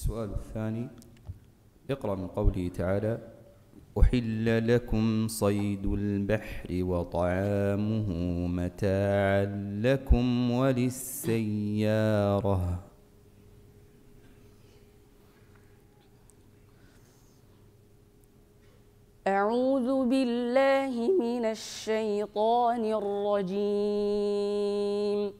السؤال الثاني اقرأ من قوله تعالى أحل لكم صيد البحر وطعامه متاعا لكم وللسيارة أعوذ بالله من الشيطان الرجيم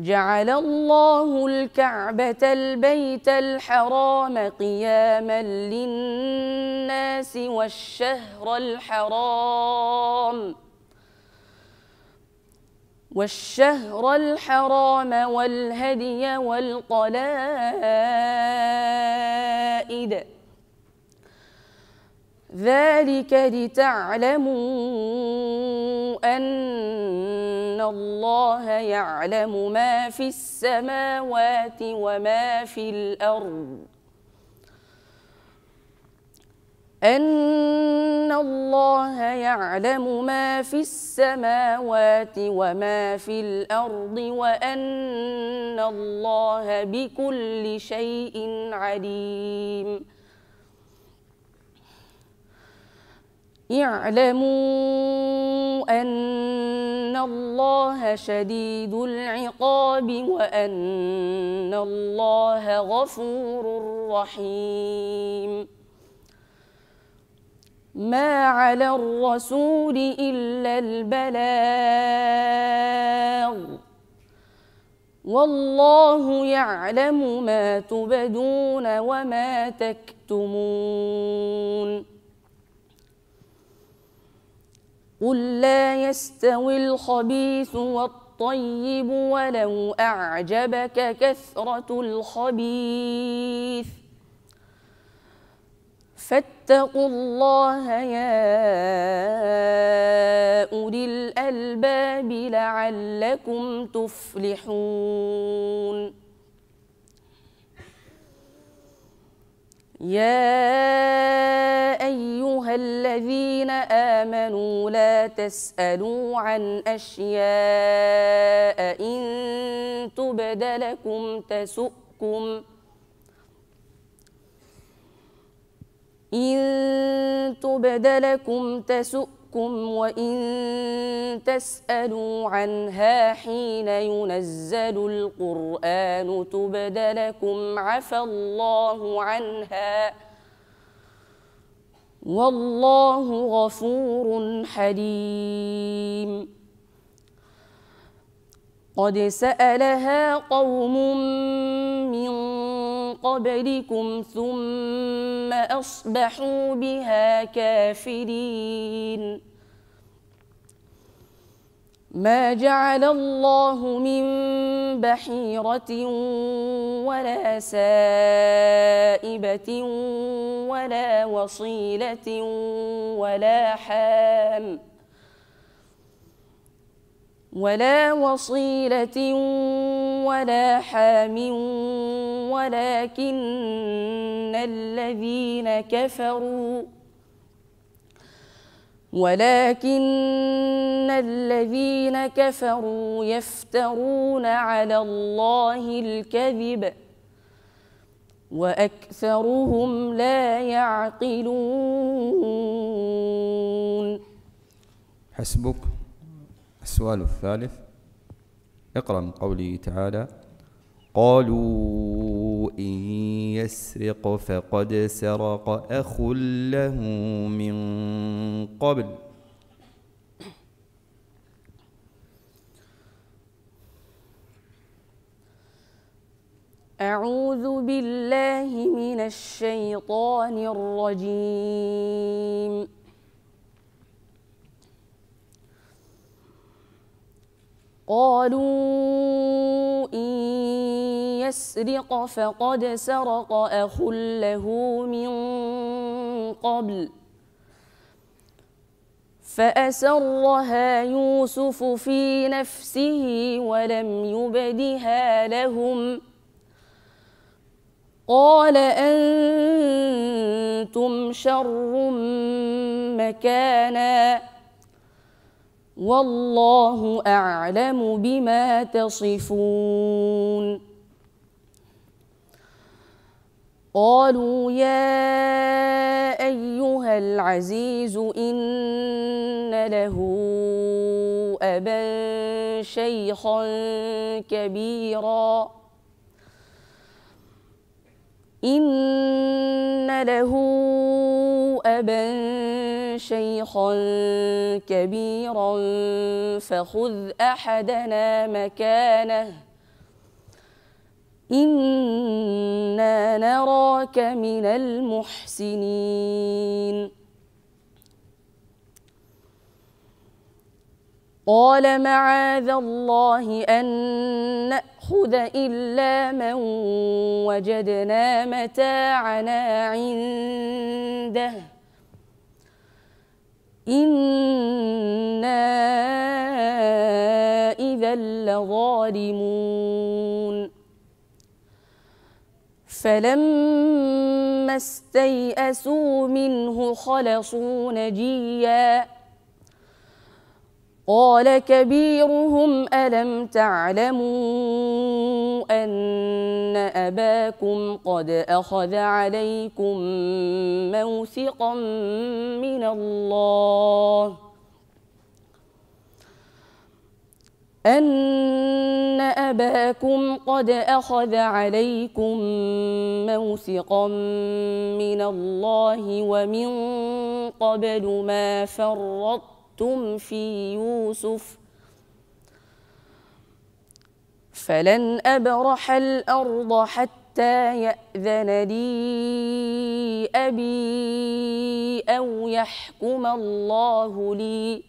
جعل الله الكعبة البيت الحرام قياما للناس والشهر الحرام والشهر الحرام والهدي والقلائد ذلك لتعلموا أن الله يعلم ما في السماوات وما في الأرض أن الله يعلم ما في السماوات وما في الأرض وأن الله بكل شيء عليم يعلمون الله شديد العقاب وأن الله غفور رحيم ما على الرسول إلا البلاغ والله يعلم ما تبدون وما تكتمون قل لا يستوي الخبيث والطيب ولو أعجبك كثرة الخبيث فاتقوا الله يا أولي الألباب لعلكم تفلحون يا تسألوا عن أشياء إن تبد لكم تسؤكم إن تبد لكم تسؤكم وإن تسألوا عنها حين ينزل القرآن تبد لكم عفى الله عنها والله غفور حليم قد سألها قوم من قبلكم ثم أصبحوا بها كافرين ما جعل الله من بحيرة ولا سائبة ولا وصيلة ولا حام ولا وصيلة ولا حام ولكن الذين كفروا ولكن الذين كفروا يفترون على الله الكذب واكثرهم لا يعقلون حسبك السؤال الثالث اقرا من قوله تعالى قالوا إن يسرق فقد سرق أخ له من قبل أعوذ بالله من الشيطان الرجيم قالوا يسرق فقد سرق أخ له من قبل فأسرها يوسف في نفسه ولم يبدها لهم قال أنتم شر مكانا والله أعلم بما تصفون قالوا يا أيها العزيز إن له أبا شيخا كبيرا إن له أبا شيخا كبيرا فخذ أحدنا مكانه إنا نراك من المحسنين قال معاذ الله أن نأخذ إلا من وجدنا متاعنا عنده إنا فلما استيئسوا منه خلصوا نجيا قال كبيرهم ألم تعلموا أن أباكم قد أخذ عليكم موثقا من الله ۖ أن أباكم قد أخذ عليكم موثقا من الله ومن قبل ما فرطتم في يوسف فلن أبرح الأرض حتى يأذن لي أبي أو يحكم الله لي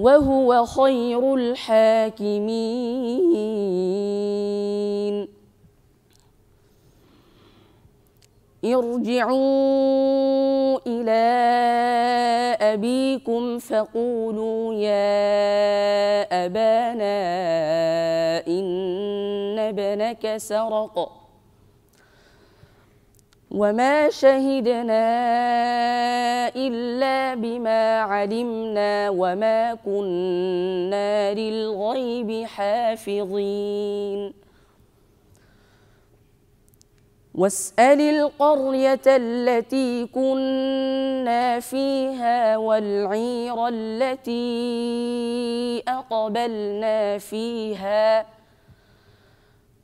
وهو خير الحاكمين ارجعوا إلى أبيكم فقولوا يا أبانا إن ابنك سرق وما شهدنا إلا بما علمنا وما كنا للغيب حافظين واسأل القرية التي كنا فيها والعير التي أقبلنا فيها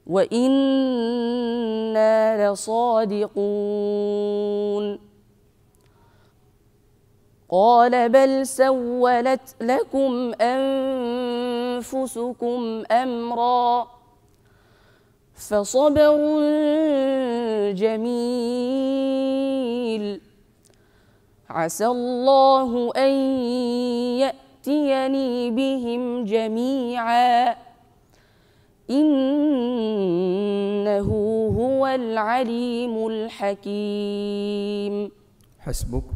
وإنا لصادقون قال بل سولت لكم أنفسكم أمرا فصبر جميل عسى الله أن يأتيني بهم جميعاً إنه هو العليم الحكيم حسبك